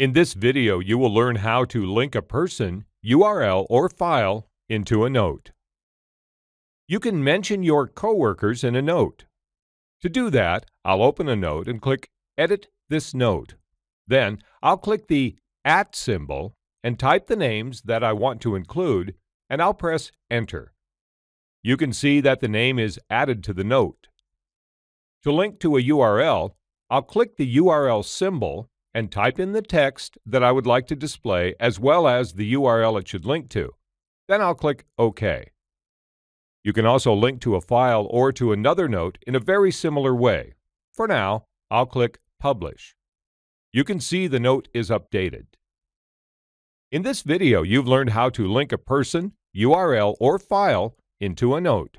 In this video, you will learn how to link a person, URL, or file into a note. You can mention your coworkers in a note. To do that, I'll open a note and click Edit this note. Then I'll click the at symbol and type the names that I want to include, and I'll press Enter. You can see that the name is added to the note. To link to a URL, I'll click the URL symbol and type in the text that I would like to display as well as the URL it should link to. Then I'll click OK. You can also link to a file or to another note in a very similar way. For now, I'll click Publish. You can see the note is updated. In this video, you've learned how to link a person, URL, or file into a note.